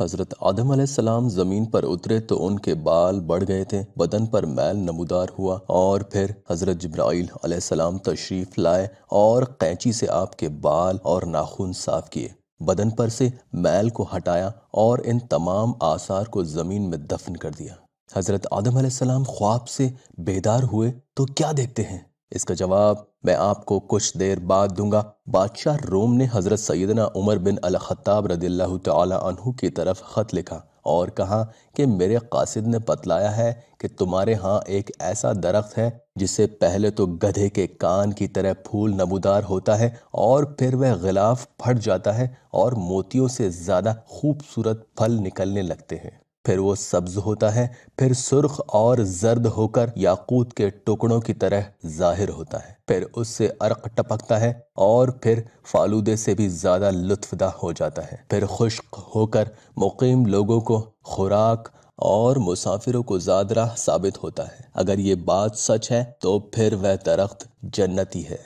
حضرت آدم علیہ السلام زمین پر اترے تو ان کے بال بڑھ گئے تھے بدن پر میل نمودار ہوا اور پھر حضرت جبرائیل علیہ السلام تشریف لائے اور قینچی سے آپ کے بال اور ناخن صاف کیے بدن پر سے میل کو ہٹایا اور ان تمام آثار کو زمین میں دفن کر دیا حضرت آدم علیہ السلام خواب سے بیدار ہوئے تو کیا دیکھتے ہیں اس کا جواب میں آپ کو کچھ دیر بعد دوں گا بادشاہ روم نے حضرت سیدنا عمر بن الخطاب رضی اللہ تعالی عنہ کی طرف خط لکھا اور کہا کہ میرے قاصد نے بتلایا ہے کہ تمہارے ہاں ایک ایسا درخت ہے جسے پہلے تو گدھے کے کان کی طرح پھول نبودار ہوتا ہے اور پھر وہ غلاف پھٹ جاتا ہے اور موتیوں سے زیادہ خوبصورت پھل نکلنے لگتے ہیں پھر وہ سبز ہوتا ہے پھر سرخ اور زرد ہو کر یاقوت کے ٹکڑوں کی طرح ظاہر ہوتا ہے پھر اس سے ارق ٹپکتا ہے اور پھر فالودے سے بھی زیادہ لطف دہ ہو جاتا ہے پھر خشک ہو کر مقیم لوگوں کو خوراک اور مسافروں کو زادرہ ثابت ہوتا ہے اگر یہ بات سچ ہے تو پھر وہ درخت جنتی ہے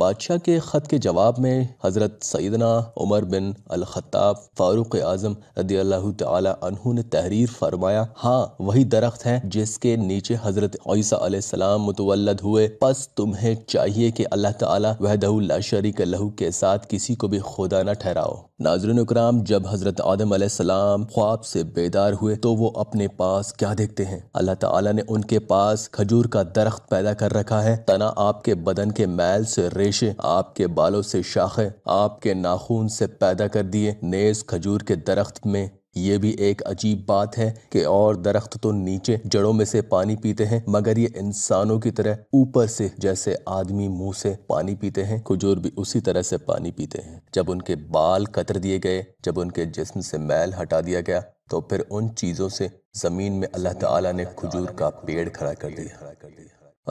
بادشاہ کے خط کے جواب میں حضرت سیدنا عمر بن الخطاب فاروق اعظم عنہ نے تحریر فرمایا ہاں وہی درخت ہے جس کے نیچے حضرت عیسیٰ علیہ السلام متولد ہوئے پس تمہیں چاہیے کہ اللہ تعالی وحدہ لا شریک لہو کے ساتھ کسی کو بھی خدا نہ ٹھہراؤ ناظرین اکرام جب حضرت آدم علیہ السلام خواب سے بیدار ہوئے تو وہ اپنے پاس کیا دیکھتے ہیں اللہ تعالیٰ نے ان کے پاس کھجور کا درخت پیدا کر رکھا ہے تنا آپ کے بدن کے میل سے ریشے آپ کے بالوں سے شاخیں آپ کے ناخون سے پیدا کر دیے نیز کھجور کے درخت میں یہ بھی ایک عجیب بات ہے کہ اور درخت تو نیچے جڑوں میں سے پانی پیتے ہیں مگر یہ انسانوں کی طرح اوپر سے جیسے آدمی منہ سے پانی پیتے ہیں کھجور بھی اسی طرح سے پانی پیتے ہیں جب ان کے بال قطر دیے گئے جب ان کے جسم سے میل ہٹا دیا گیا تو پھر ان چیزوں سے زمین میں اللہ تعالیٰ نے کھجور کا پیڑ کھڑا کر دیا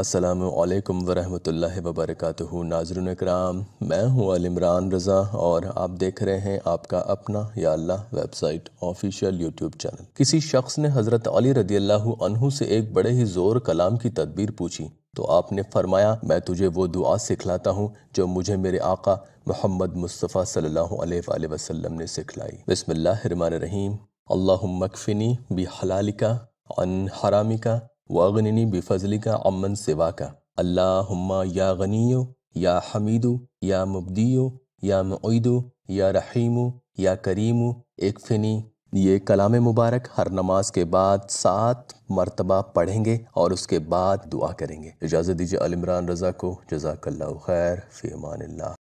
السلام علیکم ورحمۃ اللہ وبرکاتہ ناظر میں ہوں عمران رضا اور آپ دیکھ رہے ہیں آپ کا اپنا یا اللہ website official YouTube channel کسی شخص نے حضرت علی رضی اللہ عنہ سے ایک بڑے ہی زور کلام کی تدبیر پوچھی تو آپ نے فرمایا میں تجھے وہ دعا سکھلاتا ہوں جو مجھے میرے آقا محمد مصطفیٰ صلی اللہ علیہ وآلہ وسلم نے سکھلائی بسم اللہ الرحمن الرحیم اللہ بحلالکا عن کا واغننی فضل کا امن سوا کا اللہ یا غنیو یا حمیدو یا مبدیو یا معیدو یا رحیمو یا کریمو ایک فنی یہ کلام مبارک ہر نماز کے بعد سات مرتبہ پڑھیں گے اور اس کے بعد دعا کریں گے اجازت دیجیے علمران رضا کو جزاک اللہ خیر فی امان اللہ